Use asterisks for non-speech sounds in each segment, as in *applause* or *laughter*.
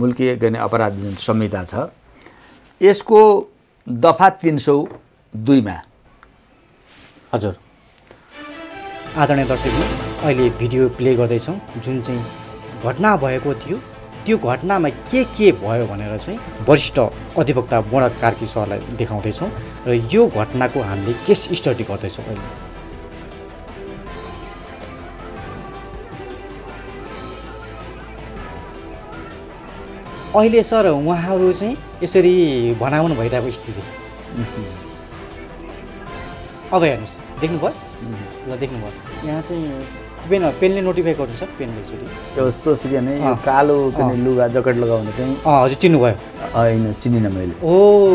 मुल्की गर्ने अपराध जुन संहिता छ यसको दफा तिन सौ दुईमा हजुर आदरणीय दर्शकहरू अहिले भिडियो प्ले गर्दैछौँ जुन चाहिँ घटना भएको थियो त्यो घटनामा के के भयो भनेर चाहिँ वरिष्ठ अधिवक्ता बोणा कार्की सरलाई देखाउँदैछौँ र यो घटनाको हामीले केस स्टडी गर्दैछौँ अहिले अहिले सर उहाँहरू चाहिँ यसरी भनाउनु भइरहेको स्थिति *laughs* अब हेर्नुहोस् देख्नुभयो ल देख्नुभयो यहाँ चाहिँ पेन पेनले नोटिफाई गर्नु सर पेनले एकचोटि यस्तो किनभने कालो लुगा जकेट लगाउने चाहिँ हजुर चिन्नुभयो होइन चिनिनँ मैले हो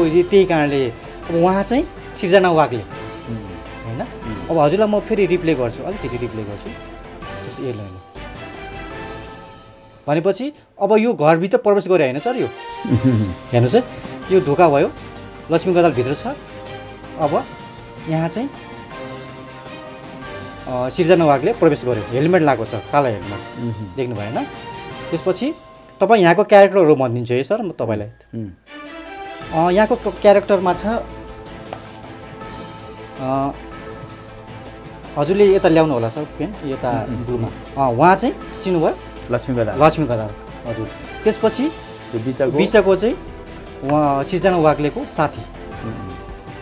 त्यही कारणले अब उहाँ चाहिँ सिर्जना वाकले होइन अब हजुरलाई म फेरि रिप्ले गर्छु अलिकति रिप्ले गर्छु ए ल भनेपछि अब यो घरभित्र प्रवेश गरे होइन सर यो *laughs* हेर्नुहोस् है यो ढोका भयो लक्ष्मी गदालभित्र छ अब यहाँ चाहिँ सिर्जना वागले प्रवेश गर्यो हेलमेट लगाएको छ कालो हेलमेट *laughs* देख्नु भयो होइन त्यसपछि तपाईँ यहाँको क्यारेक्टरहरू भनिदिन्छु है सर म तपाईँलाई यहाँको क्यारेक्टरमा छ हजुरले यता ल्याउनु होला सर पेन यता ब्लुमा *laughs* उहाँ चाहिँ चिन्नुभयो लक्ष्मी गदा लक्ष्मी गदा हजुर त्यसपछि बिचको चाहिँ उहाँ सिजन वाग्लेको साथी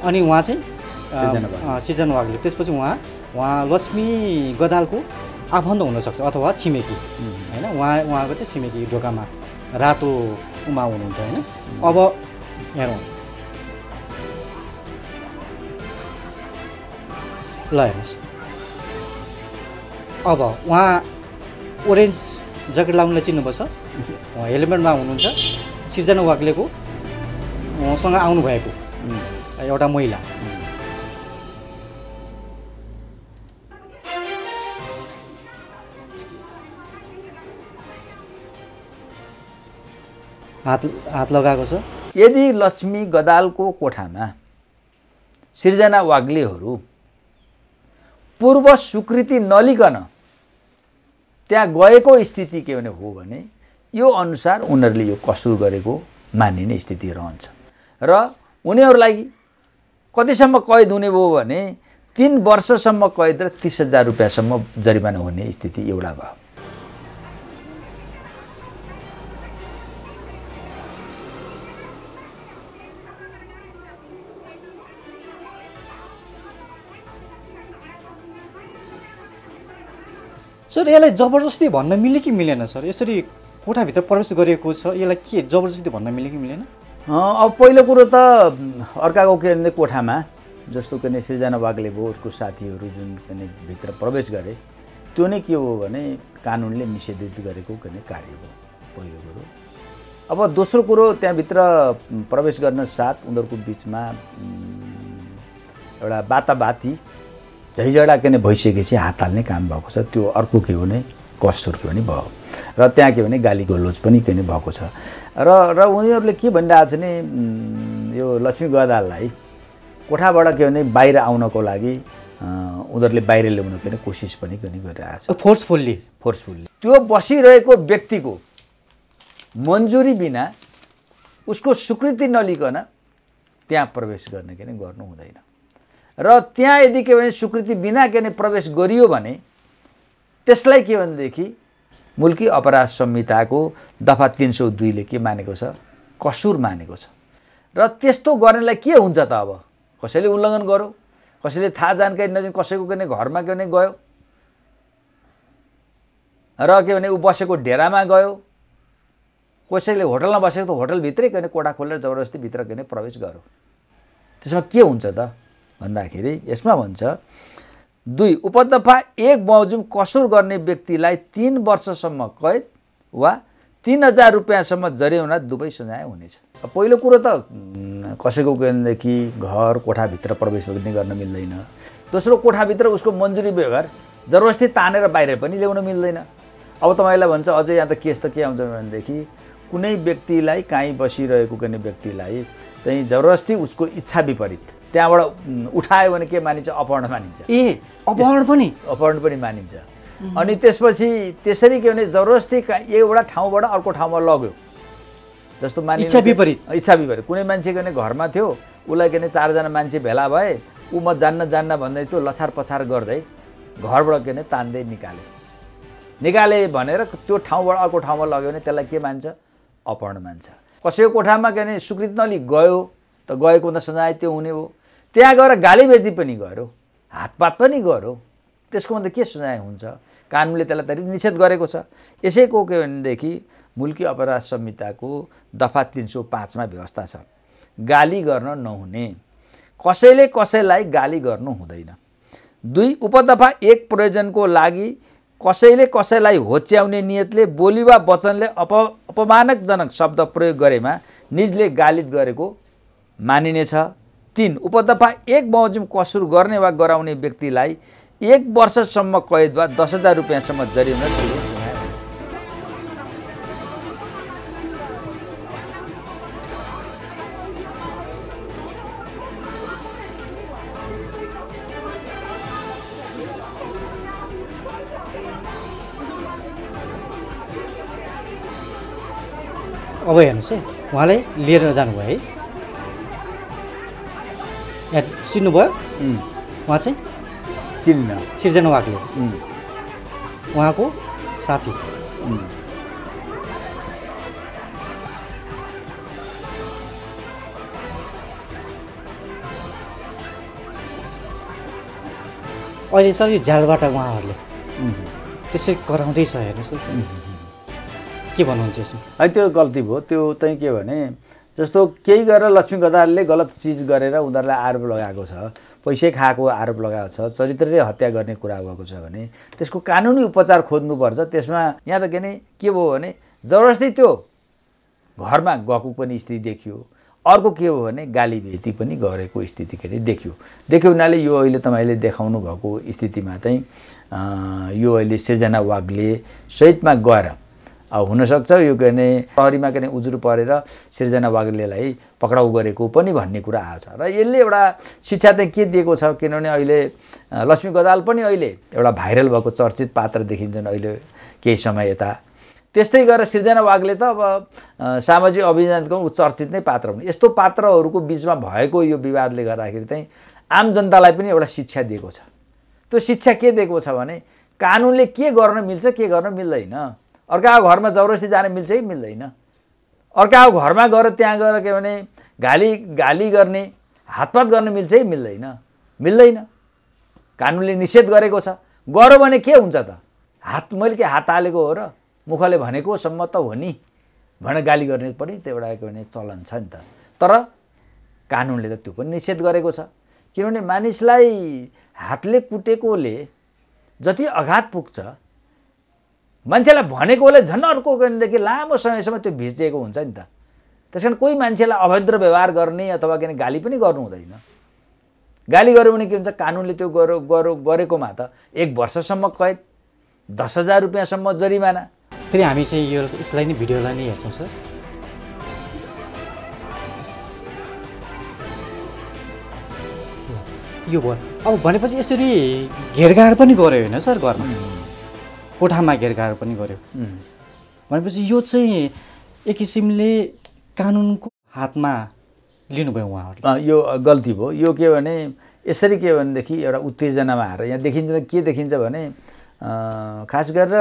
अनि उहाँ चाहिँ सिजन वाग्ले त्यसपछि उहाँ उहाँ लक्ष्मी गदालको आफन्त हुनसक्छ अथवा छिमेकी होइन उहाँ उहाँको चाहिँ छिमेकी ढोकामा रातो उमा हुनुहुन्छ होइन अब हेरौँ ल हेर्नुहोस् अब उहाँ ओरेन्ज ज्याकेट लाउनुलाई चिन्नुपर्छ हेलमेटमा हुनुहुन्छ सिर्जना वाग्लेको सँग आउनुभएको एउटा महिला हात हात लगाएको छ यदि लक्ष्मी गदालको कोठामा सिर्जना वाग्लेहरू पूर्व स्वीकृति नलिकन त्यहाँ गएको स्थिति के भने हो भने यो अनुसार उनीहरूले यो कसुर गरेको मानिने स्थिति रहन्छ र उनीहरूलाई कतिसम्म कैद हुने भयो भने तिन वर्षसम्म कैद र तिस हजार रुपियाँसम्म जरिमाना हुने स्थिति एउटा भयो सर यसलाई जबरजस्ती भन्न मिल्यो कि मिलेन सर यसरी कोठाभित्र प्रवेश गरिएको छ यसलाई के जबरजस्ती भन्न मिल्यो कि मिलेन अब पहिलो कुरो त अर्काको के भने कोठामा जस्तो के अरे सृजना बागले भयो उसको साथीहरू जुन के अरे भित्र प्रवेश गरे त्यो नै के हो भने कानुनले निषेधित गरेको के भने कार्य हो पहिलो कुरो अब दोस्रो कुरो त्यहाँभित्र प्रवेश गर्न साथ उनीहरूको बिचमा एउटा बाताबाती झैझडाके नै भइसकेपछि हात हाल्ने काम भएको छ त्यो अर्को के भने कस्टहरू के भने भयो र त्यहाँ के भने गाली गलोज पनि के नै भएको छ र र उनीहरूले के भनिरहेको छ भने यो लक्ष्मी गदाललाई कोठाबाट के भने बाहिर आउनको लागि उनीहरूले बाहिर ल्याउन के कोसिस पनि के गरिरहेको छ फोर्सफुल्ली फोर्सफुल्ली त्यो बसिरहेको व्यक्तिको मन्जुरी बिना उसको स्वीकृति नलिकन त्यहाँ प्रवेश गर्ने के गर्नु हुँदैन र त्यहाँ यदि के भने स्वीकृति बिना के भने प्रवेश गरियो भने त्यसलाई के भनेदेखि मुल्की अपराध संहिताको दफा तिन सौ दुईले के मानेको छ कसुर मानेको छ र त्यस्तो गर्नेलाई के हुन्छ त अब कसैले उल्लङ्घन गर्यो कसैले थाहा जानकारी नजान कसैको के भने घरमा के भने गयो र के भने ऊ बसेको डेरामा गयो कसैले होटलमा बसेको त होटलभित्रै के भने कोठा खोलेर जबरजस्ती भित्र के भने प्रवेश गर्यो त्यसमा के हुन्छ त भन्दाखेरि यसमा भन्छ दुई उपदफा एक मौजुम कसुर गर्ने व्यक्तिलाई तिन वर्षसम्म कैद वा तिन हजार रुपियाँसम्म जरिवाना दुवै सजाय हुनेछ पहिलो कुरो त कसैको कारणदेखि घर कोठाभित्र प्रवेश पनि गर्न मिल्दैन दोस्रो कोठाभित्र उसको मन्जुरी बेगर जबरजस्ती तानेर बाहिर पनि ल्याउन मिल्दैन अब तपाईँलाई भन्छ अझै यहाँ त केस त के आउँछ भनेदेखि कुनै व्यक्तिलाई काहीँ बसिरहेको कुनै व्यक्तिलाई चाहिँ जबरजस्ती उसको इच्छा विपरीत त्यहाँबाट उठायो भने के मानिन्छ अपहरण मानिन्छ ए अपहरण पनि अपहरण पनि मानिन्छ अनि त्यसपछि त्यसरी के भने जबरजस्ती एउटा ठाउँबाट अर्को ठाउँमा लग्यो जस्तो मानिन्छ इच्छा विपरीत इच्छा विपरीत कुनै मान्छे के घरमा थियो उसलाई के भने चारजना मान्छे भेला भए ऊ म जान्न जान्न भन्दै त्यो लछार पछार गर्दै घरबाट के भने तान्दै निकाले निकाले भनेर त्यो ठाउँबाट अर्को ठाउँमा लग्यो भने त्यसलाई के मान्छ अपहरण मान्छ कसैको कोठामा के भने स्वीकृत नलिक गयो त गएको हुँदा सजाय त्यो हुने हो त्यहाँ गएर गाली पनि गऱ्यो हातपात पनि गर्यो त्यसको भन्दा के सुझाइ हुन्छ कानुनले त्यसलाई त निषेध गरेको छ यसैको के भनेदेखि मुल्की अपराध संहिताको दफा तिन सौ पाँचमा व्यवस्था छ गाली गर्न नहुने कसैले कसैलाई गाली गर्नु हुँदैन दुई उपदफा एक प्रयोजनको लागि कसैले कसैलाई होच्याउने नियतले बोली वा वचनले अप अपमानकजनक शब्द प्रयोग गरेमा निजले गालित गरेको मानिनेछ तिन उपदफा एक बमोजिम कसुर गर्ने वा गराउने व्यक्तिलाई एक वर्षसम्म कैद वा दस हजार रुपियाँसम्म जरिमाना तिर्ने छ अब हेर्नुहोस् है उहाँलाई लिएर जानुभयो है चिन्नुभयो उहाँ चाहिँ चिन्न सिर्जना वाग्ले उहाँको साथी अहिले सर यो झ्यालबाट उहाँहरूले त्यसै कराउँदैछ हेर्नुहोस् के भन्नुहुन्छ यसमा है त्यो गल्ती भयो त्यो चाहिँ के भने जस्तो केही गरेर लक्ष्मी गदारले गलत चिज गरेर उनीहरूलाई आरोप लगाएको छ पैसै खाएको आरोप लगाएको छ चरित्रले हत्या गर्ने कुरा भएको छ भने त्यसको कानुनी उपचार खोज्नुपर्छ त्यसमा यहाँ त के अरे के भयो भने जबरजस्ती त्यो घरमा गएको पनि स्थिति देखियो अर्को के हो भने गाली भेती पनि गरेको स्थिति के अरे देखियो देख्यो हुनाले यो अहिले तपाईँले देखाउनु भएको स्थितिमा चाहिँ यो अहिले सृजना वागले सहितमा गएर हुनसक्छ यो के भने प्रहरीमा के उजुर परेर सिर्जना वागलेलाई पक्राउ गरेको पनि भन्ने कुरा आएको छ र यसले एउटा शिक्षा चाहिँ के दिएको छ किनभने अहिले लक्ष्मी गदाल पनि अहिले एउटा भाइरल भएको चर्चित पात्र देखिन्छन् अहिले केही समय यता त्यस्तै गरेर सिर्जना वागले त अब सामाजिक अभियानको चर्चित नै पात्र हुन् यस्तो पात्रहरूको बिचमा भएको यो विवादले गर्दाखेरि चाहिँ आम जनतालाई पनि एउटा शिक्षा दिएको छ त्यो शिक्षा के दिएको छ भने कानुनले के गर्न मिल्छ के गर्न मिल्दैन अर्काको घरमा जबरजस्ती जान मिल्छ कि मिल्दैन अर्काको घरमा गएर त्यहाँ गएर के भने घाली गाली गर्ने हातपात गर्न मिल्छ कि मिल्दैन मिल्दैन कानुनले निषेध गरेको छ गरौँ भने के हुन्छ त हात मैले के हात हालेको हो र मुखले भनेको सम्म त हो नि भनेर गाली गर्ने पनि त्यो एउटा के भने चलन छ नि त तर कानुनले त त्यो पनि निषेध गरेको छ किनभने मानिसलाई हातले कुटेकोले जति आघात पुग्छ मान्छेलाई भनेकोले झन् अर्को भनेदेखि लामो समयसम्म त्यो भिजिएको हुन्छ नि त त्यस कारण कोही मान्छेलाई अभद्र व्यवहार गर्ने अथवा किन गाली पनि गर्नु हुँदैन गाली गऱ्यो भने के हुन्छ कानुनले त्यो गर गरो गरेकोमा त एक वर्षसम्म कैद दस हजार रुपियाँसम्म जरिमाना फेरि हामी चाहिँ यो यसलाई नै भिडियोलाई नै हेर्छौँ सर यो भयो अब भनेपछि यसरी घेरघार पनि गऱ्यो होइन सर घरमा कोठामा घेरघार पनि गर्यो भनेपछि यो चाहिँ एक किसिमले कानुनको हातमा लिनुभयो उहाँहरू यो गल्ती भयो यो के भने यसरी के भनेदेखि एउटा उत्तेजनामा आएर यहाँ देखिन्छ के देखिन्छ भने खास गरेर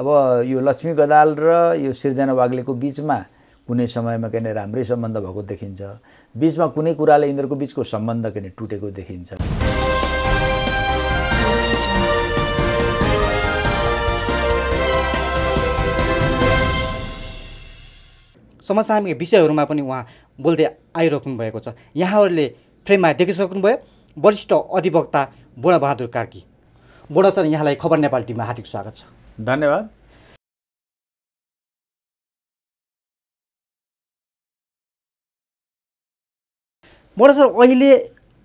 अब यो लक्ष्मी गदाल र यो सिर्जना वाग्लेको बिचमा कुनै समयमा किन राम्रै सम्बन्ध भएको देखिन्छ बिचमा कुनै कुराले यिनीहरूको बिचको सम्बन्ध किन टुटेको देखिन्छ समसामयिक विषयहरूमा पनि उहाँ बोल्दै आइरहनु भएको छ यहाँहरूले फ्रेममा देखिसक्नुभयो वरिष्ठ अधिवक्ता बुढाबहादुर कार्की बुढा सर यहाँलाई खबर नेपाल टिममा हार्दिक स्वागत छ धन्यवाद बडा सर अहिले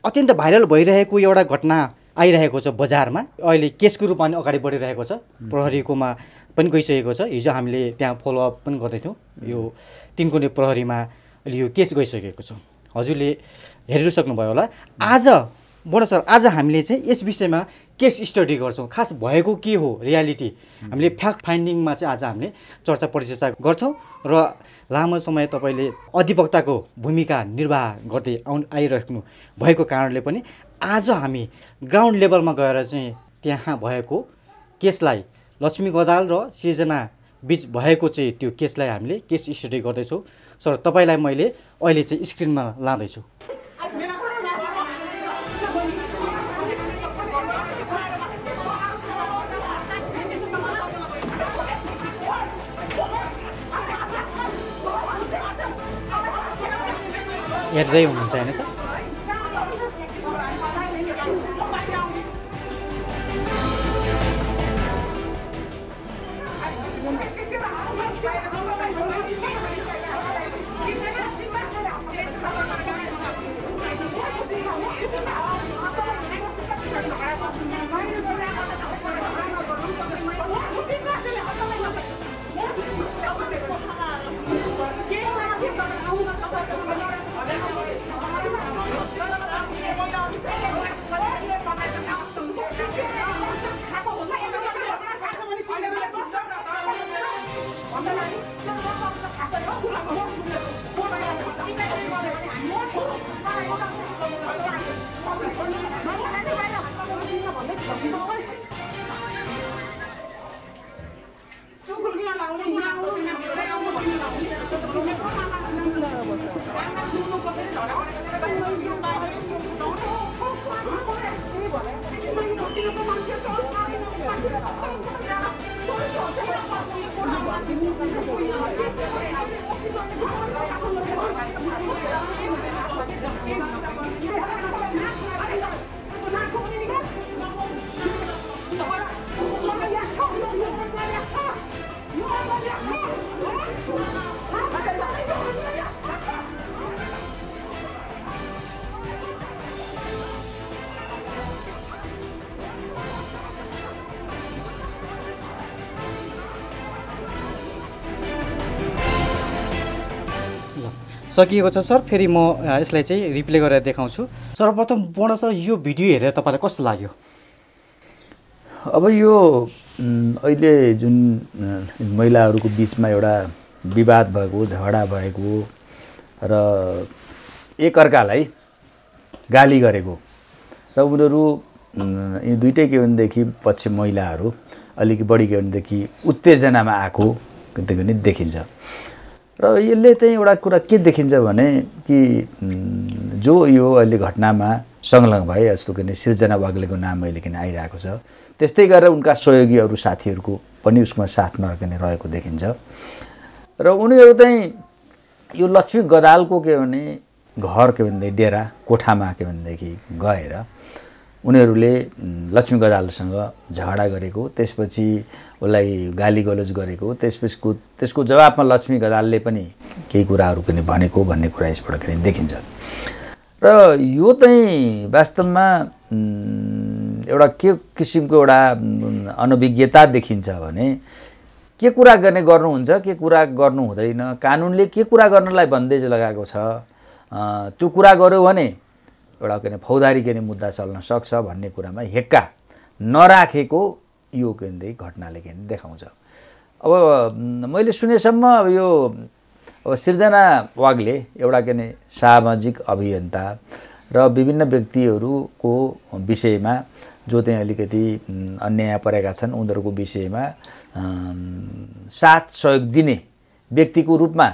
अत्यन्त भाइरल भइरहेको एउटा घटना आइरहेको छ बजारमा अहिले केसको रूपमा पनि अगाडि बढिरहेको छ प्रहरीकोमा पनि गइसकेको छ हिजो हामीले त्यहाँ फलोअप पनि गर्दैथ्यौँ यो तिनकुने प्रहरीमा अहिले यो केस गइसकेको छ हजुरले सक्नुभयो होला आज बडा सर आज हामीले चाहिँ यस विषयमा केस स्टडी गर्छौँ खास भएको के हो रियालिटी हामीले फ्याक्ट फाइन्डिङमा चाहिँ आज हामीले चर्चा परिचर्चा गर्छौँ र लामो समय तपाईँले अधिवक्ताको भूमिका निर्वाह गर्दै आउनु आइराख्नु भएको कारणले पनि आज हामी ग्राउन्ड लेभलमा गएर चाहिँ त्यहाँ भएको केसलाई लक्ष्मी गदाल र सिर्जना बिच भएको चाहिँ त्यो केसलाई हामीले केस स्टडी गर्दैछौँ सर तपाईँलाई मैले अहिले चाहिँ स्क्रिनमा लाँदैछु हेर्दै हुनुहुन्छ होइन सर सकिएको छ सर फेरि म यसलाई चाहिँ रिप्ले गरेर देखाउँछु सर्वप्रथम पूर्ण सर यो भिडियो हेरेर तपाईँलाई कस्तो लाग्यो अब यो अहिले जुन महिलाहरूको बिचमा एउटा विवाद भएको झगडा भएको र एकअर्कालाई गाली गरेको र उनीहरू यो दुइटै के भनेदेखि पक्ष महिलाहरू अलिक बढी के भनेदेखि उत्तेजनामा आएको भने देखिन्छ र यसले चाहिँ एउटा कुरा के देखिन्छ भने कि जो यो अहिले घटनामा संलग्न भए जस्तो किन सिर्जना वाग्लेको नाम अहिले किन आइरहेको छ त्यस्तै गरेर उनका सहयोगी अरू साथीहरूको पनि उसमा साथमा किन रहेको देखिन्छ र उनीहरू चाहिँ यो लक्ष्मी गदालको के भने घर के भनेदेखि डेरा कोठामा के भनेदेखि गएर उनीहरूले लक्ष्मी गदालसँग झगडा गरेको त्यसपछि उसलाई गाली गलोज गरेको त्यसपछि त्यसको जवाबमा लक्ष्मी गदालले पनि केही कुराहरू पनि भनेको भन्ने कुरा यसबाट के देखिन्छ र यो चाहिँ वास्तवमा एउटा के किसिमको एउटा अनभिज्ञता देखिन्छ भने के कुरा गर्ने गर्नुहुन्छ के कुरा गर्नु हुँदैन कानुनले के कुरा गर्नलाई बन्देज लगाएको छ त्यो कुरा गर्यो भने एउटा के अरे फौदारी के अरे मुद्दा चल्न सक्छ भन्ने कुरामा हेक्का नराखेको यो के घटनाले के अरे देखाउँछ अब मैले सुनेसम्म अब यो अब सिर्जना वागले एउटा के अरे सामाजिक अभियन्ता र विभिन्न व्यक्तिहरूको विषयमा जो चाहिँ अलिकति अन्याय परेका छन् उनीहरूको विषयमा साथ सहयोग दिने व्यक्तिको रूपमा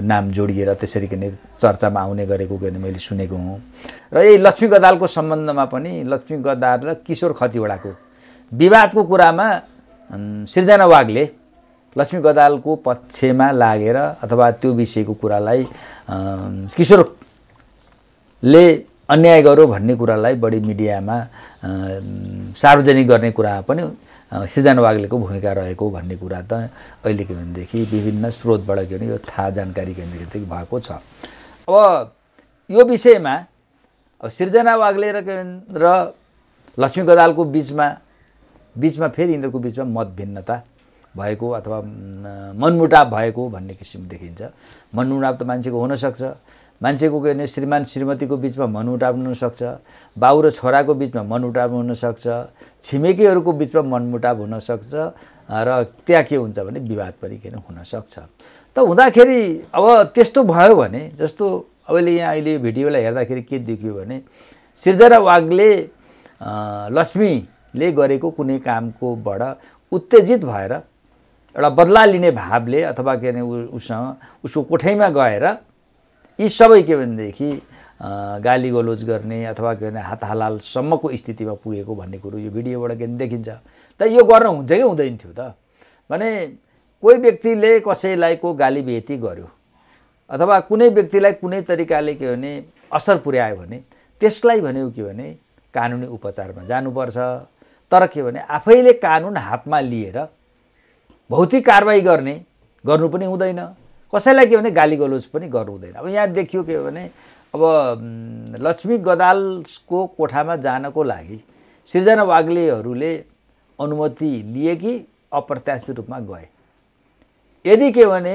नाम जोडिएर त्यसरी के चर्चामा आउने गरेको किन मैले सुनेको हुँ र यही लक्ष्मी गदालको सम्बन्धमा पनि लक्ष्मी गदाल र किशोर खतिवडाको विवादको कुरामा सृजना वागले लक्ष्मी गदालको पक्षमा लागेर अथवा त्यो विषयको कुरालाई किशोरले अन्याय गर्यो भन्ने कुरालाई बढी मिडियामा सार्वजनिक गर्ने कुरा पनि सिजान वाग्लेको भूमिका रहेको भन्ने कुरा त अहिले के भनेदेखि विभिन्न स्रोतबाट के भने यो थाहा जानकारी केन्द्रित भएको छ अब यो विषयमा अब सिर्जना वाग्ले र के र लक्ष्मी गदालको बिचमा बिचमा फेरि यिनीहरूको बिचमा मतभिन्नता भएको अथवा मनमुटाप भएको भन्ने किसिम देखिन्छ मनमुटाप त मान्छेको हुनसक्छ मान्छेको के भने श्रीमान श्रीमतीको बिचमा मन मुटाउनु हुनसक्छ बाउ र छोराको बिचमा मन मुटाउ हुनसक्छ छिमेकीहरूको बिचमा मनमुटाव हुनसक्छ र त्यहाँ के हुन्छ भने विवाद पनि परिकन हुनसक्छ त हुँदाखेरि अब त्यस्तो भयो भने जस्तो अहिले यहाँ अहिले भिडियोलाई हेर्दाखेरि के देखियो भने सिर्जना वागले लक्ष्मीले गरेको कुनै कामकोबाट उत्तेजित भएर एउटा बदला लिने भावले अथवा के अरे उसँग उसको कोठैमा गएर यी सबै के भनेदेखि गाली गलोज गर्ने अथवा के भने हात हलालसम्मको स्थितिमा पुगेको भन्ने कुरो यो भिडियोबाट के देखिन्छ त यो गर्न हुन्छ कि हुँदैन थियो त भने कोही व्यक्तिले कसैलाई को गाली बेती गर्यो अथवा कुनै व्यक्तिलाई कुनै तरिकाले के भने असर पुर्यायो भने त्यसलाई भन्यो के भने कानुनी उपचारमा जानुपर्छ तर के भने आफैले कानुन हातमा लिएर भौतिक कारवाही गर्ने गर्नु पनि हुँदैन कसैलाई के भने गाली गलोज पनि गर्नु हुँदैन अब यहाँ देखियो के भने अब लक्ष्मी गदालको कोठामा जानको लागि सृजना वाग्लेहरूले अनुमति लिए कि अप्रत्याशित रूपमा गए यदि के भने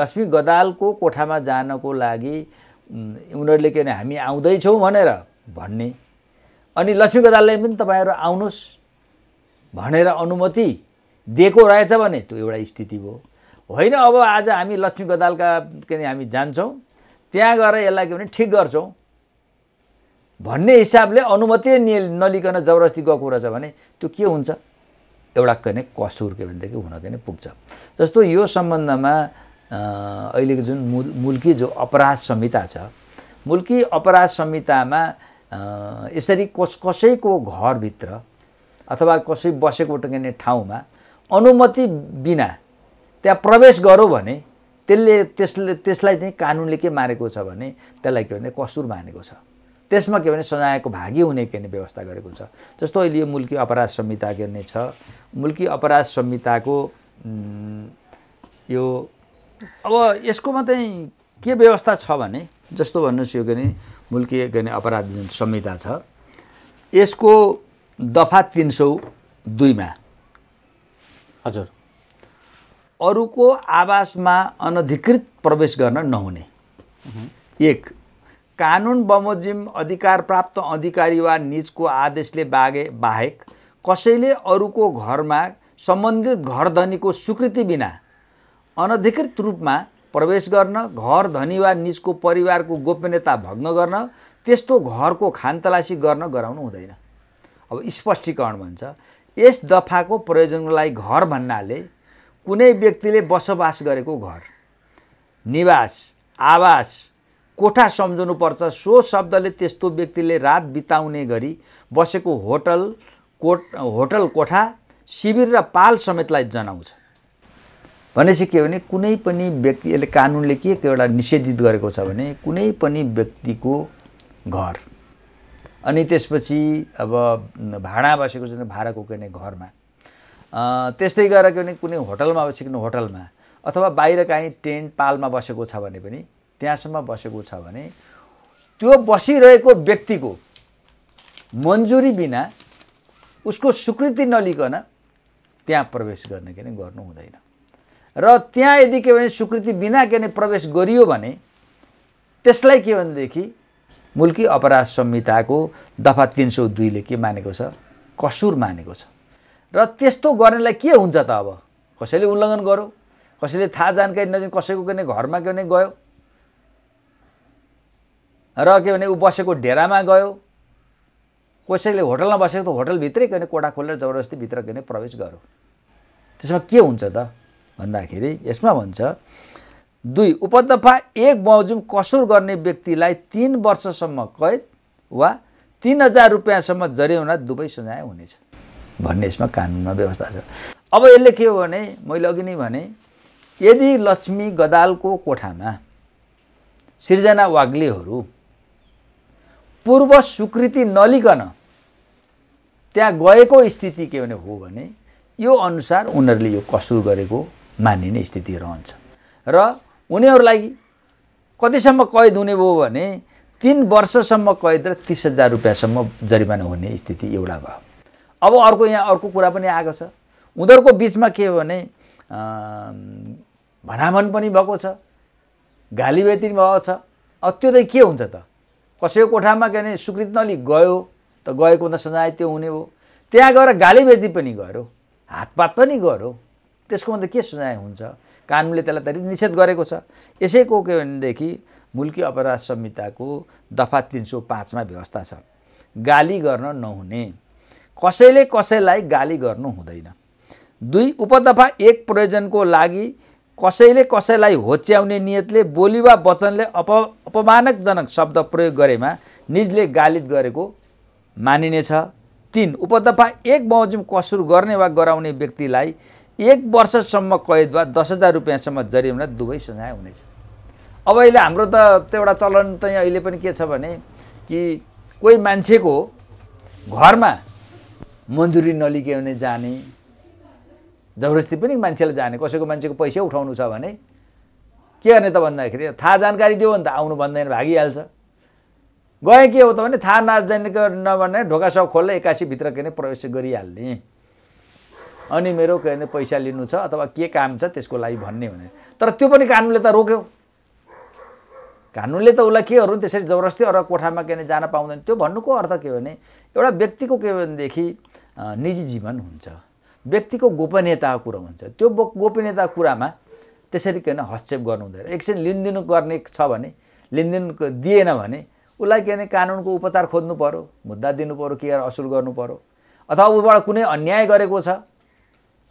लक्ष्मी गदालको कोठामा जानको लागि उनीहरूले के भने हामी आउँदैछौँ भनेर भन्ने अनि लक्ष्मी गदालले पनि तपाईँहरू आउनुहोस् भनेर अनुमति दिएको रहेछ भने त्यो एउटा स्थिति भयो होइन अब आज हामी लक्ष्मी गदालका के अरे हामी जान्छौँ त्यहाँ गएर यसलाई के भने ठिक गर्छौँ भन्ने हिसाबले अनुमति नलिकन जबरजस्ती गएको रहेछ भने त्यो के हुन्छ एउटा के भने कसुर के भनेदेखि हुन के पुग्छ जस्तो यो सम्बन्धमा अहिलेको जुन मुल मुल्की जो अपराध संहिता छ मुल्की अपराध संहितामा यसरी कस कसैको घरभित्र अथवा कसै बसेको के ठाउँमा अनुमति बिना त्यहाँ प्रवेश गरौँ भने त्यसले त्यसले त्यसलाई चाहिँ कानुनले के मारेको छ भने त्यसलाई के भने कसुर मानेको छ त्यसमा के भने सजायको भागी हुने के भने व्यवस्था गरेको छ जस्तो अहिले यो मुल्की अपराध संहिता के भन्ने छ मुल्की अपराध संहिताको यो अब यसकोमा चाहिँ के व्यवस्था छ भने जस्तो भन्नुहोस् यो के भने मुल्की के भने अपराध जुन संहिता छ यसको दफा तिन सौ दुईमा हजुर अरूको आवासमा अनधिकृत प्रवेश गर्न नहुने एक कानुन बमोजिम अधिकार प्राप्त अधिकारी वा निजको आदेशले बागे बाहेक कसैले अरूको घरमा सम्बन्धित घरधनीको स्वीकृति बिना अनधिकृत रूपमा प्रवेश गर्न घर धनी वा निजको परिवारको गोपनीयता भग्न गर्न त्यस्तो घरको खानतलासी गर्न गराउनु हुँदैन अब स्पष्टीकरण भन्छ यस दफाको प्रयोजनलाई घर भन्नाले कुनै व्यक्तिले बसोबास गरेको घर निवास आवास कोठा सम्झनुपर्छ सो शब्दले त्यस्तो व्यक्तिले रात बिताउने गरी बसेको होटल कोट होटल कोठा शिविर र पाल समेतलाई जनाउँछ भनेपछि के भने कुनै पनि व्यक्ति यसले कानुनले के एउटा निषेधित गरेको छ भने कुनै पनि व्यक्तिको घर अनि त्यसपछि अब भाडा बसेको छ भने भाडा घरमा त्यस्तै गरेर के भने कुनै होटलमा सिक्नु होटलमा अथवा बाहिर काहीँ टेन्ट पालमा बसेको छ भने पनि त्यहाँसम्म बसेको छ भने त्यो बसिरहेको व्यक्तिको मन्जुरी बिना उसको स्वीकृति नलिकन त्यहाँ प्रवेश गर्ने के नै गर्नु हुँदैन र त्यहाँ यदि के भने स्वीकृति बिना के भने प्रवेश गरियो भने त्यसलाई के भनेदेखि मुल्की अपराध संहिताको दफा तिन सौ दुईले के मानेको छ कसुर मानेको छ र त्यस्तो गर्नेलाई के हुन्छ त अब कसैले उल्लङ्घन गर्यो कसैले थाहा जानकारी नदिनु कसैको कुनै घरमा के भने गयो र के भने ऊ बसेको डेरामा गयो कसैले होटलमा बसेको त होटलभित्रै के भने कोठा खोलेर जबरजस्ती भित्र के भने प्रवेश गर्यो त्यसमा के हुन्छ त भन्दाखेरि यसमा भन्छ दुई उपदफा एक बमोजिम कसुर गर्ने व्यक्तिलाई तिन वर्षसम्म कैद वा तिन हजार रुपियाँसम्म जरिवाना दुवै सजाय हुनेछ भन्ने यसमा कानुनमा व्यवस्था छ अब यसले के हो भने मैले अघि नै भने यदि लक्ष्मी गदालको कोठामा सिर्जना वाग्लेहरू पूर्व स्वीकृति नलिकन त्यहाँ गएको स्थिति के भने हो भने यो अनुसार उनीहरूले यो कसुर गरेको मानिने स्थिति रहन्छ र उनीहरूलाई कतिसम्म कैद हुने भयो भने तिन वर्षसम्म कैद र तिस हजार रुपियाँसम्म जरिमाना हुने स्थिति एउटा भयो अब अर्को यहाँ अर्को कुरा पनि आएको छ उनीहरूको बिचमा के हो भने भनामन पनि भएको छ गाली व्यति भएको छ अब त्यो चाहिँ के हुन्छ त कसैको कोठामा के भने स्वीकृत नलि गयो त गएको त सजाय त्यो हुने हो त्यहाँ गएर गाली व्यति पनि गऱ्यो हातपात पनि गऱ्यो त्यसको भन्दा के सजाय हुन्छ कानुनले त्यसलाई त निषेध गरेको छ यसैको के भनेदेखि मुल्की अपराध संहिताको दफा तिन सौ पाँचमा व्यवस्था छ गाली गर्न नहुने कसैले कसैलाई गाली गर्नु हुँदैन दुई उपदफा एक प्रयोजनको लागि कसैले कसैलाई होच्याउने नियतले बोली वा वचनले अप अपमानकजनक शब्द प्रयोग गरेमा निजले गालित गरेको मानिनेछ तिन उपदफा एक बमोजिम कसुर गर्ने वा गराउने व्यक्तिलाई एक वर्षसम्म कैद वा दस हजार रुपियाँसम्म जरिमाना दुवै सजाय हुनेछ अब अहिले हाम्रो त त्यो एउटा चलन त अहिले पनि के छ भने कि कोही मान्छेको घरमा मन्जुरी नलिक्यो भने जाने जबरजस्ती पनि मान्छेलाई जाने कसैको मान्छेको पैसा उठाउनु छ भने के गर्ने त भन्दाखेरि थाहा जानकारी दियो भने त आउनु भन्दैन भागिहाल्छ गएँ के हो त भने थाहा नजानेको नभने ढोकासक खोल्दा एक्कासीभित्र के अरे प्रवेश गरिहाल्ने अनि मेरो के अरे पैसा लिनु छ अथवा के काम छ त्यसको लागि भन्ने भने तर त्यो पनि कानुनले त रोक्यो कानुनले त उसलाई केहरू त्यसरी जबरजस्ती अरू कोठामा के अरे जान पाउँदैन त्यो भन्नुको अर्थ के हो भने एउटा व्यक्तिको के भनेदेखि निजी जीवन हुन्छ व्यक्तिको गोपनीयताको कुरा हुन्छ त्यो गोपनीयता कुरामा त्यसरी किन हस्तक्षेप गर्नु हुँदैन एकछिन लिनदिन गर्ने छ भने लिनदिन दिएन भने उसलाई के भने कानुनको उपचार खोज्नु पऱ्यो मुद्दा दिनु पऱ्यो के गरेर असुल गर्नु पऱ्यो अथवा उसबाट कुनै अन्याय गरेको छ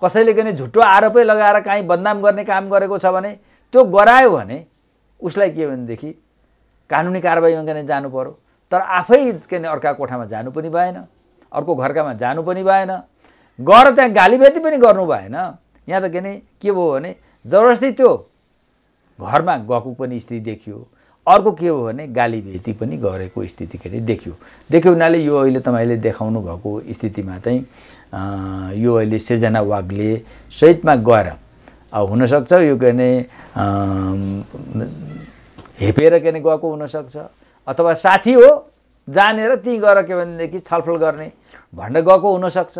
कसैले के भने झुट्टो आरोपै लगाएर काहीँ बदनाम गर्ने काम गरेको छ भने त्यो गरायो भने उसलाई के भनेदेखि कानुनी कारवाहीमा भने जानु पऱ्यो तर आफै के अर्का कोठामा जानु पनि भएन अर्को घरकामा जानु पनि भएन गएर त्यहाँ गालीबेती पनि गर्नु भएन यहाँ त के अरे के भयो भने जबरजस्ती त्यो घरमा गएको पनि स्थिति देखियो अर्को के हो भने गाली भेती पनि गरेको स्थिति के अरे देखियो देख्यो हुनाले यो अहिले तपाईँले देखाउनु भएको स्थितिमा चाहिँ यो अहिले सिर्जना वागले सहितमा गएर अब हुनसक्छ यो के अरे हेपेर के अरे गएको हुनसक्छ अथवा साथी हो जानेर ती गएर के भनेदेखि छलफल गर्ने भनेर गएको हुनसक्छ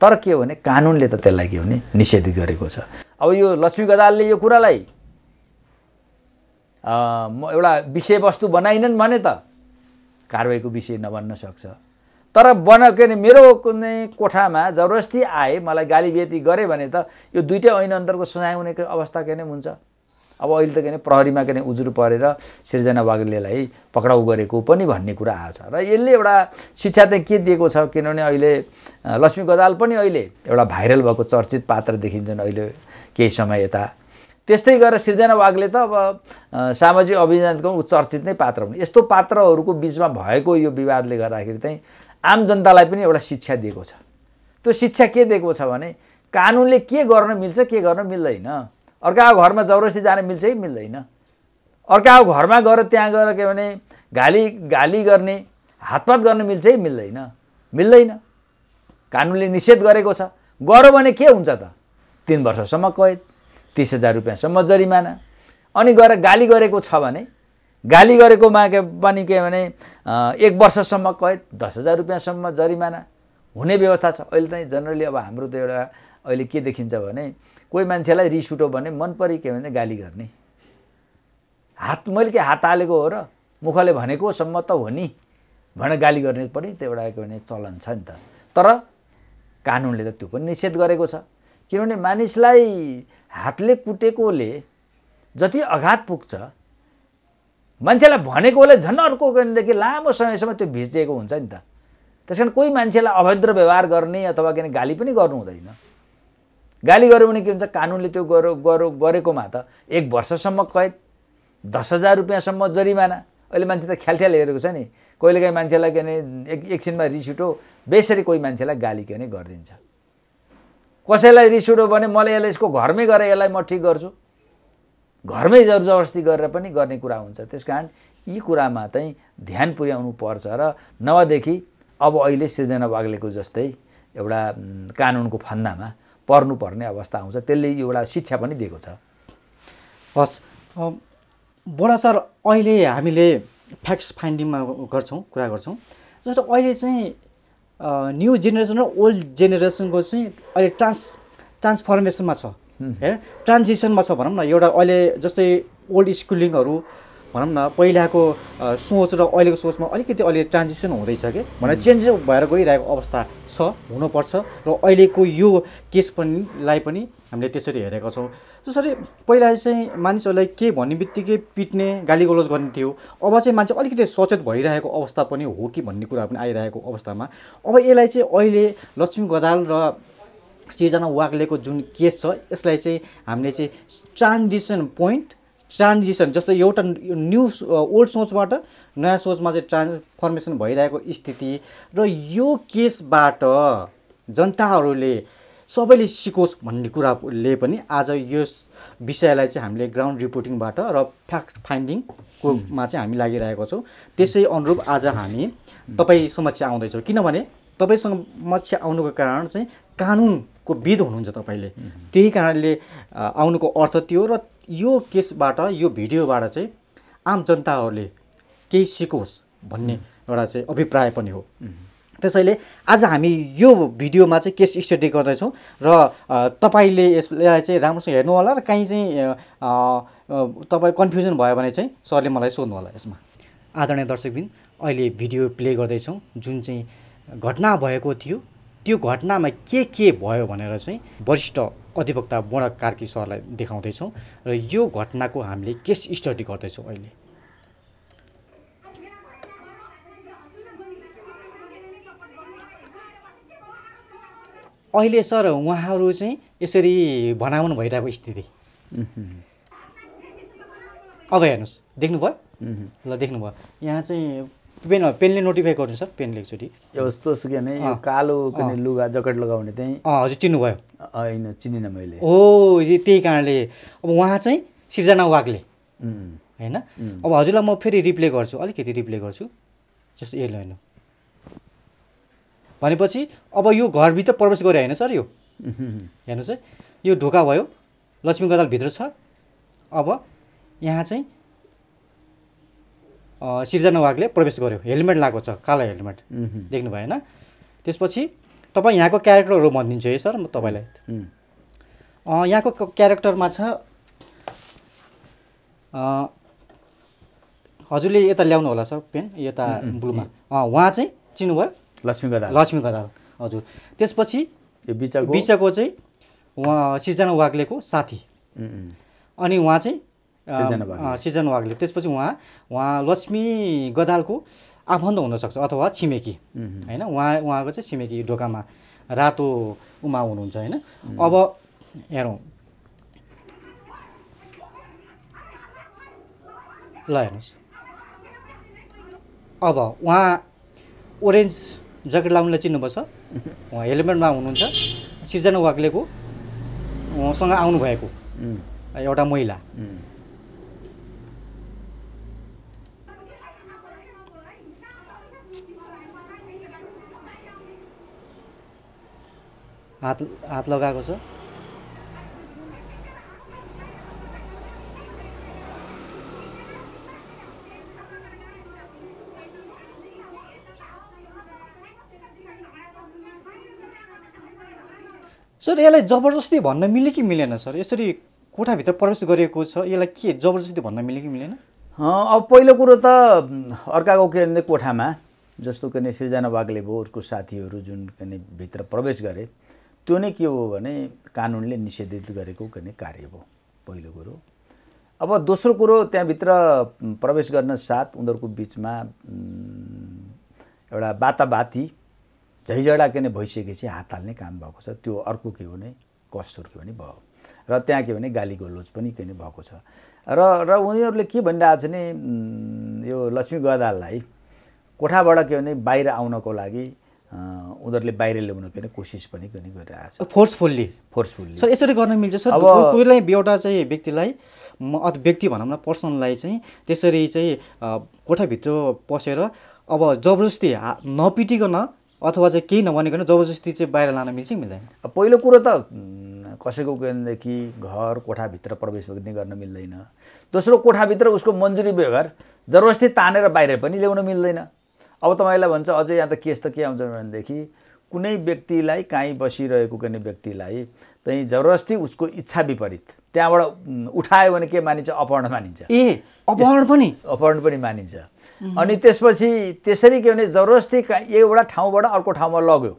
तर के हो भने कानुनले त त्यसलाई के भने निषेधित गरेको छ अब यो लक्ष्मी गदालले यो कुरालाई म एउटा विषयवस्तु बनाइनन् भने त कारवाहीको विषय नबन्न सक्छ तर बन के अरे मेरो कुनै कोठामा जबरजस्ती आए मलाई गाली बेती गरेँ भने त यो दुइटै ऐन अन्तरको सुनाइ हुने अवस्था के नै हुन्छ अब अहिले त के अरे प्रहरीमा के अरे उजुर परेर सृजना वाग्लेलाई पक्राउ गरेको पनि भन्ने कुरा आएको छ र यसले एउटा शिक्षा चाहिँ के दिएको छ किनभने अहिले लक्ष्मी गदाल पनि अहिले एउटा भाइरल भएको चर्चित पात्र देखिन्छन् अहिले केही समय यता त्यस्तै गरेर सिर्जना वागले त अब सामाजिक अभियानको चर्चित नै पात्र हुन् यस्तो पात्रहरूको बिचमा भएको यो विवादले गर्दाखेरि चाहिँ आम जनतालाई पनि एउटा शिक्षा दिएको छ त्यो शिक्षा के दिएको छ भने कानुनले के गर्न मिल्छ के गर्न मिल्दैन अर्काको घरमा जबरजस्ती जान मिल्छ कि मिल्दैन अर्काको घरमा गएर त्यहाँ गएर के भने घाली घाली गर्ने हातपात गर्ने मिल्छ कि मिल्दैन मिल्दैन कानुनले निषेध गरेको छ गऱ्यो भने के हुन्छ त तिन वर्षसम्म कैद तिस हजार रुपियाँसम्म जरिमाना अनि गएर गाली गरेको छ भने गाली गरेकोमा के पनि के भने एक वर्षसम्म कैद दस हजार रुपियाँसम्म जरिमाना हुने व्यवस्था छ अहिले चाहिँ जनरली अब हाम्रो त एउटा अहिले के देखिन्छ भने कोही मान्छेलाई रिस उठो भने मन परि के भने गाली गर्ने हात मैले के हात हालेको हो र मुखले भनेको सम्म त हो नि भनेर गाली गर्ने पनि त्यो एउटा के भने चलन छ नि त तर कानुनले त त्यो पनि निषेध गरेको छ किनभने मानिसलाई हातले कुटेकोले जति आघात पुग्छ मान्छेलाई भनेकोले झन् अर्को भनेदेखि लामो समयसम्म त्यो भिजिएको हुन्छ नि त त्यस कारण कोही मान्छेलाई अभद्र व्यवहार गर्ने अथवा किन गाली पनि गर्नु हुँदैन गाली गऱ्यो भने के हुन्छ कानुनले त्यो गरो गर गरेकोमा त एक वर्षसम्म कैद दस हजार रुपियाँसम्म जरिमाना अहिले मान्छे त ख्यालख्याल हेरेको छ नि कहिलेकाहीँ मान्छेलाई के भने एक एकछिनमा रिस उठो बेसरी कोही मान्छेलाई गाली के भने गरिदिन्छ कसैलाई रिस उठो भने मलाई यसलाई यसको घरमै गरेर यसलाई म ठिक गर्छु घरमै जर जबरजस्ती गरेर पनि गर्ने कुरा हुन्छ त्यस कारण यी कुरामा चाहिँ ध्यान पुर्याउनु पर्छ र नभएदेखि अब अहिले सृजना बाग्लेको जस्तै एउटा कानुनको फन्दामा पर्नुपर्ने अवस्था आउँछ त्यसले एउटा शिक्षा पनि दिएको छ हस् बोडा सर अहिले हामीले फ्याक्ट्स फाइन्डिङमा गर्छौँ कुरा गर्छौँ जस्तो अहिले चाहिँ न्यु जेनेरेसन र ओल्ड जेनेरेसनको चाहिँ अहिले ट्रान्स ट्रान्सफर्मेसनमा छ होइन ट्रान्जिसनमा छ भनौँ न एउटा अहिले जस्तै ओल्ड स्कुलिङहरू भनौँ न पहिलाको सोच र अहिलेको सोचमा अलिकति अहिले ट्रान्जिसन हुँदैछ कि भनेर चेन्ज भएर गइरहेको अवस्था छ हुनुपर्छ र अहिलेको यो केस पनिलाई पनि हामीले त्यसरी हेरेका छौँ जसरी पहिला चाहिँ मानिसहरूलाई के भन्ने बित्तिकै पिट्ने गाली गलोज गर्ने थियो अब चाहिँ मान्छे अलिकति सचेत भइरहेको अवस्था पनि हो कि भन्ने कुरा पनि आइरहेको अवस्थामा अब यसलाई चाहिँ अहिले लक्ष्मी गदाल र सिर्जना वाग्लेको जुन केस छ यसलाई चाहिँ हामीले चाहिँ ट्रान्जिसन पोइन्ट ट्रान्जिसन जस्तै एउटा न्यु ओल्ड सोचबाट नयाँ सोचमा चाहिँ ट्रान्सफर्मेसन भइरहेको स्थिति र यो केसबाट जनताहरूले सबैले सिकोस् भन्ने कुराले पनि आज यस विषयलाई चाहिँ हामीले ग्राउन्ड रिपोर्टिङबाट र फ्याक्ट फाइन्डिङकोमा चाहिँ हामी लागिरहेको छौँ त्यसै अनुरूप आज हामी तपाईँ समस्या आउँदैछौँ किनभने तपाईँसँग समस्या आउनुको कारण चाहिँ कानुनको विध हुनुहुन्छ तपाईँले त्यही कारणले आउनुको अर्थ त्यो र यो केसबाट यो भिडियोबाट चाहिँ आम जनताहरूले केही सिकोस् भन्ने एउटा चाहिँ अभिप्राय पनि हो त्यसैले आज हामी यो भिडियोमा चाहिँ केस स्टडी गर्दैछौँ र तपाईँले यसलाई चाहिँ राम्रोसँग हेर्नु होला र काहीँ चाहिँ तपाईँ कन्फ्युजन भयो भने चाहिँ सरले मलाई सोध्नु होला यसमा आदरणीय दर्शकबिन अहिले भिडियो प्ले गर्दैछौँ जुन चाहिँ घटना भएको थियो त्यो घटनामा के के भयो भनेर चाहिँ वरिष्ठ अधिवक्ता बोडा कार्की सरलाई देखाउँदैछौँ र यो घटनाको हामीले केस स्टडी गर्दैछौँ अहिले अहिले सर उहाँहरू चाहिँ यसरी भनाउनु भइरहेको स्थिति अब हेर्नुहोस् देख्नुभयो ल देख्नुभयो यहाँ चाहिँ पेन पेनले नोटिफाई गर्नु सर पेनले एकचोटि यस्तो सुक्यो भने कालो कुनै लुगा जकेट लगाउने चाहिँ हजुर चिन्नुभयो होइन चिनिनँ मैले हो त्यही कारणले अब उहाँ चाहिँ सिर्जना वागले होइन अब हजुरलाई म फेरि रिप्ले गर्छु अलिकति रिप्ले गर्छु जस्तो ए ल भनेपछि अब यो घरभित्र प्रवेश गरे होइन सर यो हेर्नुहोस् है यो ढोका भयो लक्ष्मी गदालभित्र छ अब यहाँ चाहिँ सिर्जना वागले प्रवेश गर्यो हेलमेट लगाएको छ कालो हेलमेट देख्नु भएन त्यसपछि तपाईँ यहाँको क्यारेक्टरहरू भनिदिन्छु है सर म तपाईँलाई यहाँको क्यारेक्टरमा छ हजुरले यता ल्याउनु होला सर पेन यता ब्लुमा उहाँ चाहिँ चिन्नुभयो लक्ष्मी गदाल लक्ष्मी गदाल हजुर त्यसपछि बिचको चाहिँ उहाँ सिर्जना वाग्लेको साथी अनि उहाँ चाहिँ सिजन वागले त्यसपछि उहाँ उहाँ लक्ष्मी गदालको आफन्त हुनसक्छ अथवा छिमेकी होइन उहाँ उहाँको चाहिँ छिमेकी ढोकामा रातो उमा हुनुहुन्छ होइन अब हेरौँ ल हेर्नुहोस् अब उहाँ ओरेन्ज ज्याकेट लाउनुलाई चिन्नुपर्छ *laughs* उहाँ हेलमेटमा हुनुहुन्छ सिजन वाग्लेको उहाँसँग आउनुभएको एउटा महिला हात हात लगाएको छ सर यसलाई जबरजस्ती भन्न मिल्यो कि मिलेन सर यसरी कोठाभित्र प्रवेश गरिएको छ यसलाई के जबरजस्ती भन्न मिल्यो कि मिलेन अब पहिलो कुरो त अर्काको के भने कोठामा जस्तो के अरे सृजना वाग्ले भयो उसको साथीहरू जुन के भित्र प्रवेश गरे त्यो नै के हो भने कानुनले निषेधित गरेको कुनै कार्य हो पहिलो कुरो अब दोस्रो कुरो त्यहाँभित्र प्रवेश गर्न साथ उनीहरूको बिचमा एउटा बाताबाती झैझडा किन भइसकेपछि हात हाल्ने काम भएको छ त्यो अर्को के हो भने कस्तुर के भने भयो र त्यहाँ के भने गाली गलोज पनि किन भएको छ र र उनीहरूले के भनिरहेको छ भने यो लक्ष्मी गदाललाई कोठाबाट के भने बाहिर आउनको लागि उनीहरूले बाहिर ल्याउनको होइन कोसिस पनि गर्ने गरिरहेको छ फोर्सफुल्ली फोर्सफुल्ली सर यसरी गर्न मिल्छ सर कोहीलाई एउटा चाहिँ व्यक्तिलाई म व्यक्ति भनौँ न पर्सनलाई चाहिँ त्यसरी चाहिँ कोठाभित्र पसेर अब जबरजस्ती नपिटिकन अथवा चाहिँ केही नभनिकन जबरजस्ती चाहिँ बाहिर लान मिल्छ मिल्दैन पहिलो कुरो त कसैको गएदेखि घर कोठाभित्र प्रवेश पनि गर्न मिल्दैन दोस्रो कोठाभित्र उसको मन्जुरी व्यवहार जबरजस्ती तानेर बाहिर पनि ल्याउन मिल्दैन अब तपाईँलाई भन्छ अझै यहाँ त केस त के आउँछ भनेदेखि कुनै व्यक्तिलाई काहीँ बसिरहेको कुनै व्यक्तिलाई चाहिँ जबरजस्ती उसको इच्छा विपरीत त्यहाँबाट उठायो भने के मानिन्छ अपहरण मानिन्छ ए अपहरण पनि अपहरण पनि मानिन्छ अनि त्यसपछि त्यसरी के भने जबरजस्ती एउटा ठाउँबाट अर्को ठाउँमा लग्यो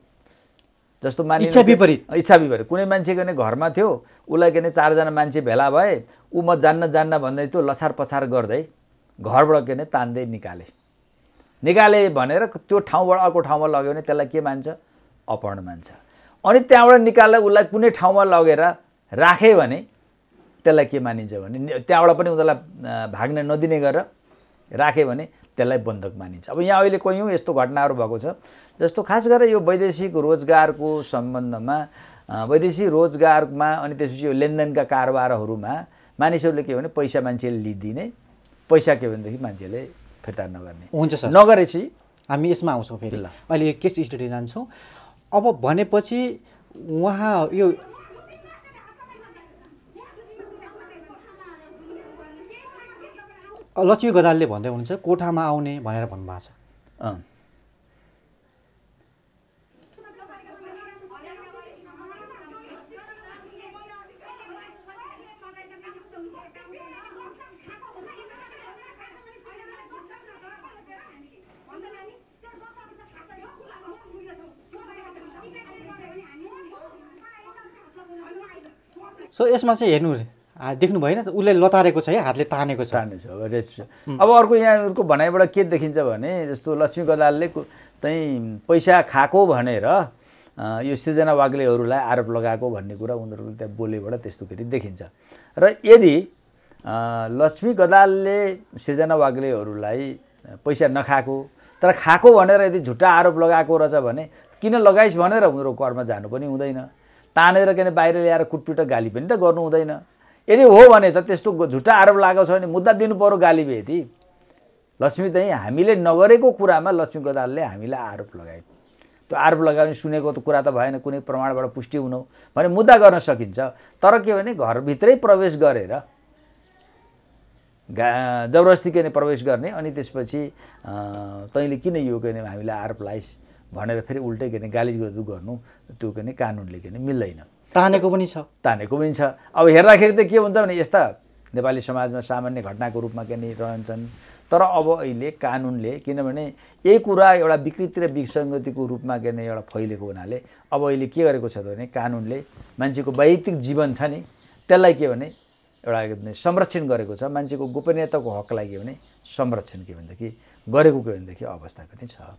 जस्तो मानि इच्छा विपरीत इच्छा विपरीत कुनै मान्छे के भने घरमा थियो उसलाई के भने चारजना मान्छे भेला भए ऊ म जान्न जान्न भन्दै थियो लछार पछार गर्दै घरबाट के भने तान्दै निकालेँ निकाले भनेर त्यो ठाउँबाट अर्को ठाउँमा लग्यो भने त्यसलाई के मान्छ अपहरण मान्छ अनि त्यहाँबाट निकालेर उसलाई कुनै ठाउँमा लगेर राखे भने त्यसलाई के मानिन्छ भने त्यहाँबाट पनि उनीहरूलाई भाग्न नदिने गरेर राख्यो भने त्यसलाई बन्धक मानिन्छ अब यहाँ अहिले कयौँ यस्तो घटनाहरू भएको छ जस्तो खास गरेर यो वैदेशिक रोजगारको सम्बन्धमा वैदेशिक रोजगारमा अनि त्यसपछि यो लेनदेनका कारोबारहरूमा मानिसहरूले के भने पैसा मान्छेले लिइदिने पैसा के भनेदेखि मान्छेले फिर्ता नगर्ने हुन्छ सर नगरेपछि हामी यसमा आउँछौँ फेरि ल अहिले केस स्टडी जान्छौँ अब भनेपछि उहाँ यो लक्ष्मी गदालले भन्दै हुनुहुन्छ कोठामा आउने भनेर भन्नुभएको छ सो यसमा चाहिँ हेर्नु देख्नु भएन उसले लतारेको छ है हातले तानेको छ तानेको छ अब अर्को यहाँहरूको भनाइबाट के देखिन्छ भने जस्तो लक्ष्मी गदालले चाहिँ पैसा खाएको भनेर यो सृजना वाग्लेहरूलाई आरोप लगाएको भन्ने कुरा उनीहरूले त्यहाँ बोलेबाट त्यस्तो फेरि देखिन्छ र यदि लक्ष्मी गदालले सृजना वाग्लेहरूलाई पैसा नखाएको तर खाएको भनेर यदि झुट्टा आरोप लगाएको रहेछ भने किन लगाइस् भनेर उनीहरूको घरमा जानु पनि हुँदैन तानेर के बाहिर ल्याएर कुटपिट गाली पनि त गर्नु हुँदैन यदि हो भने त त्यस्तो झुट्टा आरोप लागेको छ भने मुद्दा दिनु पऱ्यो गाली भेति लक्ष्मी चाहिँ हामीले नगरेको कुरामा लक्ष्मी गदालले हामीलाई आरोप लगायो त्यो आरोप लगायो भने सुनेको त कुरा त भएन कुनै प्रमाणबाट पुष्टि हुनु भने मुद्दा गर्न सकिन्छ तर के भने घरभित्रै प्रवेश गरेर गा जबरजस्ती के प्रवेश गर्ने अनि त्यसपछि तैँले किन यो के हामीलाई आरोप लाइस् भनेर फेरि उल्टै के अरे गाली गर्नु त्यो के अरे कानुनले के अरे मिल्दैन तानेको पनि छ तानेको पनि छ अब हेर्दाखेरि त के हुन्छ भने यस्ता नेपाली समाजमा सामान्य घटनाको रूपमा के नै रहन्छन् तर अब अहिले कानुनले किनभने यही कुरा एउटा विकृति र विसङ्गतिको रूपमा के नै एउटा फैलिएको हुनाले अब अहिले के गरेको छ भने कानुनले मान्छेको वैयक्तिक जीवन छ नि त्यसलाई के भने एउटा संरक्षण गरेको छ मान्छेको गोपनीयताको हकलाई के भने संरक्षण के भनेदेखि गरेको के भनेदेखि अवस्था पनि छ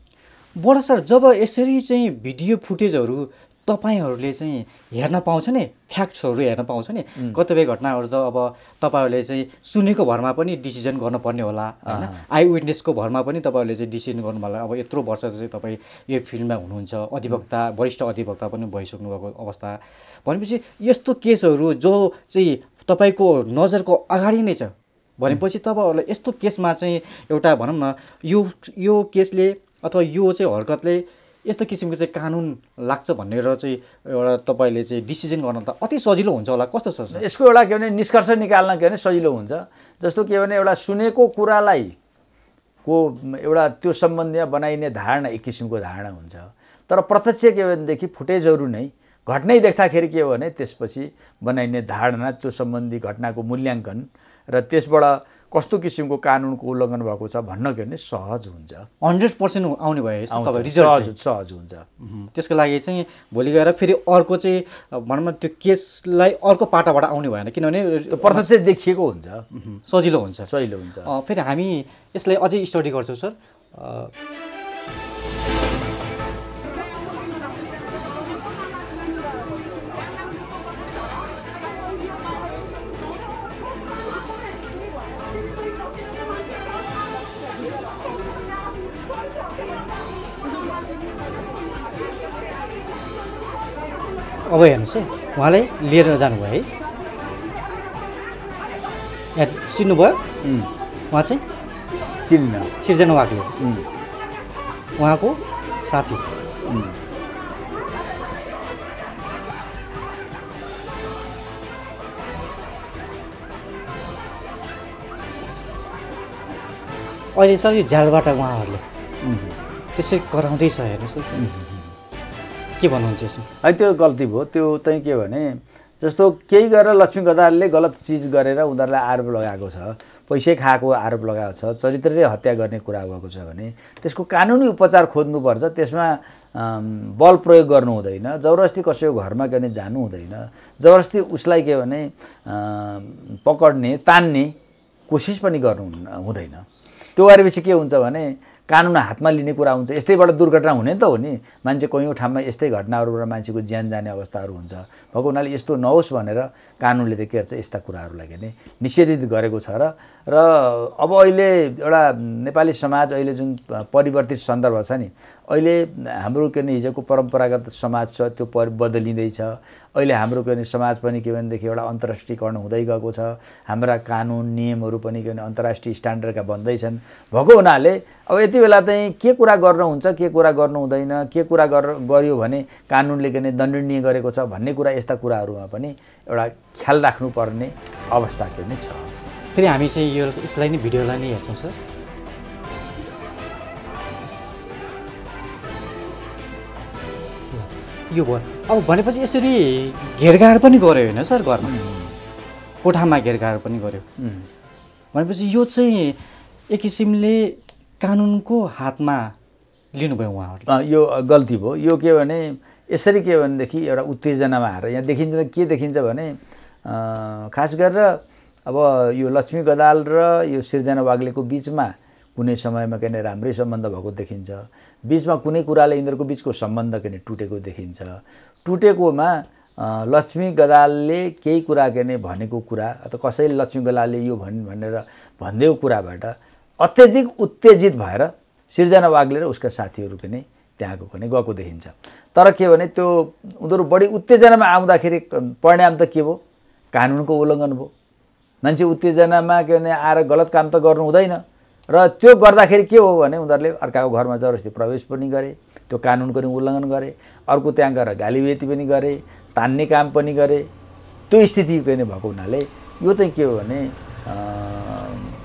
बडा सर जब यसरी चाहिँ भिडियो फुटेजहरू तपाईँहरूले चाहिँ हेर्न पाउँछ नि फ्याक्ट्सहरू हेर्न पाउँछ नि कतिपय घटनाहरू त अब तपाईँहरूले चाहिँ सुनेको भरमा पनि डिसिजन गर्नुपर्ने होला होइन आई विटनेसको भरमा पनि तपाईँहरूले चाहिँ डिसिजन गर्नु होला अब यत्रो वर्ष चाहिँ तपाईँ यो फिल्डमा हुनुहुन्छ अधिवक्ता वरिष्ठ अधिवक्ता पनि भइसक्नु भएको अवस्था भनेपछि यस्तो केसहरू जो चाहिँ तपाईँको नजरको अगाडि नै छ भनेपछि तपाईँहरूलाई यस्तो केसमा चाहिँ एउटा भनौँ न यो यो केसले अथवा यो चाहिँ हरकतले यस्तो किसिमको चाहिँ कानुन लाग्छ भनेर चाहिँ एउटा तपाईँले चाहिँ डिसिजन गर्न त अति सजिलो हुन्छ होला कस्तो छ यसको एउटा के भने निष्कर्ष निकाल्न के भने सजिलो हुन्छ जस्तो के भने एउटा सुनेको कुरालाई को एउटा त्यो सम्बन्धमा बनाइने धारणा एक किसिमको धारणा हुन्छ तर प्रत्यक्ष के भनेदेखि फुटेजहरू नै घटनै देख्दाखेरि के हो भने त्यसपछि बनाइने धारणा त्यो सम्बन्धी घटनाको मूल्याङ्कन र त्यसबाट कस्तो किसिमको कानुनको उल्लङ्घन भएको छ भन्न के भने सहज हुन्छ हन्ड्रेड पर्सेन्ट आउने भयो सहज सहज हुन्छ त्यसको लागि चाहिँ भोलि गएर फेरि अर्को चाहिँ भनौँ न त्यो केसलाई अर्को पाटाबाट आउने भएन किनभने प्रत्यक्ष चाहिँ देखिएको हुन्छ सजिलो हुन्छ सजिलो हुन्छ फेरि हामी यसलाई अझै स्टडी गर्छौँ सर गयो हेर्नुहोस् है उहाँलाई लिएर जानुभयो है यहाँ चिन्नुभयो उहाँ चाहिँ चिन्न सिर्जना वाक्ले उहाँको साथी अहिले सर यो झ्यालबाट उहाँहरूले त्यसै कराउँदैछ हेर्नुहोस् के भन्नुहुन्छ यसमा है त्यो गल्ती भयो त्यो चाहिँ के भने जस्तो केही गरेर लक्ष्मी गदारले गलत चिज गरेर उनीहरूलाई आरोप लगाएको छ पैसै खाएको आरोप लगाएको छ चरित्रले हत्या गर्ने कुरा भएको छ भने त्यसको कानुनी उपचार खोज्नुपर्छ त्यसमा बल प्रयोग गर्नु हुँदैन जबरजस्ती कसैको घरमा के भने जानु हुँदैन जबरजस्ती उसलाई के भने पकड्ने तान्ने कोसिस पनि गर्नु हुँदैन त्यो गरेपछि के हुन्छ भने कानुन हातमा लिने कुरा हुन्छ यस्तैबाट दुर्घटना हुने त हो नि मान्छे कयौँ ठाउँमा यस्तै घटनाहरूबाट मान्छेको ज्यान जाने अवस्थाहरू हुन्छ भएको हुनाले यस्तो नहोस् भनेर कानुनले त के गर्छ यस्ता कुराहरूलाई के निषेधित गरेको छ र र अब अहिले एउटा नेपाली समाज अहिले जुन परिवर्तित सन्दर्भ छ नि अहिले हाम्रो के भने हिजोको परम्परागत समाज छ त्यो पर बदलिँदैछ अहिले हाम्रो के भने समाज पनि के भनेदेखि एउटा अन्तर्राष्ट्रियकरण हुँदै गएको छ हाम्रा कानुन नियमहरू पनि के भने अन्तर्राष्ट्रिय स्ट्यान्डर्डका भन्दैछन् भएको हुनाले अब यति बेला चाहिँ के कुरा गर्नुहुन्छ के कुरा गर्नु हुँदैन के कुरा गर गर्यो भने कानुनले के भने दण्डनीय गरेको छ भन्ने कुरा यस्ता कुराहरूमा पनि एउटा ख्याल राख्नुपर्ने अवस्था के भने छ फेरि हामी चाहिँ यो यसलाई नै भिडियोलाई नै हेर्छौँ सर यो भयो अब भनेपछि यसरी घेरघार पनि गऱ्यो होइन सर घरमा कोठामा घेरघार पनि गऱ्यो भनेपछि यो चाहिँ एक किसिमले कानुनको हातमा लिनुभयो उहाँहरू यो गल्ती भयो यो के भने यसरी के भनेदेखि एउटा उत्तेजनामा आएर यहाँ देखिन्छ के देखिन्छ भने खास गरेर अब यो लक्ष्मी गदाल र यो सिर्जना वाग्लेको बिचमा कुनै समयमा के नै राम्रै सम्बन्ध भएको देखिन्छ बिचमा कुनै कुराले यिनीहरूको बिचको सम्बन्ध के नै टुटेको देखिन्छ टुटेकोमा लक्ष्मी गदालले केही कुरा के नै भनेको कुरा अथवा कसैले लक्ष्मी गदालले यो भन् भनेर भनिदिएको कुराबाट अत्यधिक उत्तेजित भएर सिर्जना वाग्लेर र उसका साथीहरू के नै पनि गएको गएको देखिन्छ तर के भने त्यो उनीहरू बढी उत्तेजनामा आउँदाखेरि परिणाम त के भयो कानुनको उल्लङ्घन भयो मान्छे उत्तेजनामा के भने आएर गलत काम त गर्नु हुँदैन र त्यो गर्दाखेरि के हो भने उनीहरूले अर्काको घरमा जबरजस्ती प्रवेश पनि गरे त्यो कानुनको नि उल्लङ्घन गरे अर्को त्यहाँ गएर गालीबेती पनि गरे तान्ने काम पनि गरे त्यो स्थिति पनि भएको हुनाले यो चाहिँ के हो भने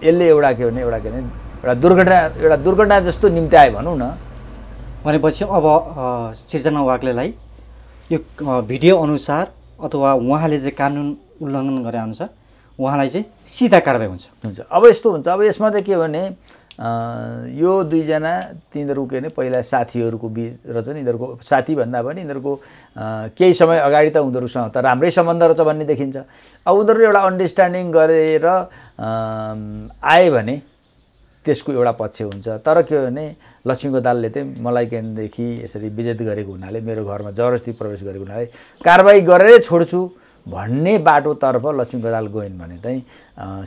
यसले एउटा के भने एउटा के भने एउटा दुर्घटना एउटा दुर्घटना जस्तो निम्ति आयो भनौँ न भनेपछि अब सिर्जना वाग्लेलाई यो भिडियो अनुसार अथवा उहाँले चाहिँ कानुन उल्लङ्घन गरे अनुसार उहाँलाई चाहिँ सिधा कारवाही हुन्छ हुन्छ अब यस्तो हुन्छ अब यसमा त के भने यो दुईजना तिनीहरू के भने पहिला साथीहरूको बिच चाहिँ यिनीहरूको साथीभन्दा पनि यिनीहरूको केही समय अगाडि त उनीहरूसँग त राम्रै सम्बन्ध रहेछ भन्ने देखिन्छ अब उनीहरू एउटा अन्डरस्ट्यान्डिङ गरेर आए भने त्यसको एउटा पक्ष हुन्छ तर के भने लक्ष्मीको दालले चाहिँ मलाई केदेखि यसरी विजेत गरेको हुनाले मेरो घरमा जबरजस्ती प्रवेश गरेको हुनाले कारवाही गरेरै छोड्छु भन्ने बाटोतर्फ लक्ष्मी बदाल गयौँ भने चाहिँ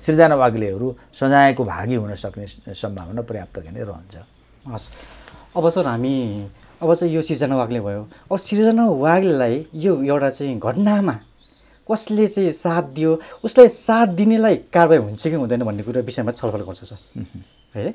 सृजना वाग्लेहरू सजायको भागी हुन सक्ने सम्भावना पर्याप्त नै रहन्छ हस् अब सर हामी अब चाहिँ यो सृजना वाग्ले भयो अब सृजना वाग्लेलाई यो एउटा चाहिँ घटनामा कसले चाहिँ साथ दियो उसलाई साथ दिनेलाई कारवाही हुन्छ कि हुँदैन भन्ने कुरा विषयमा छलफल गर्छ सर है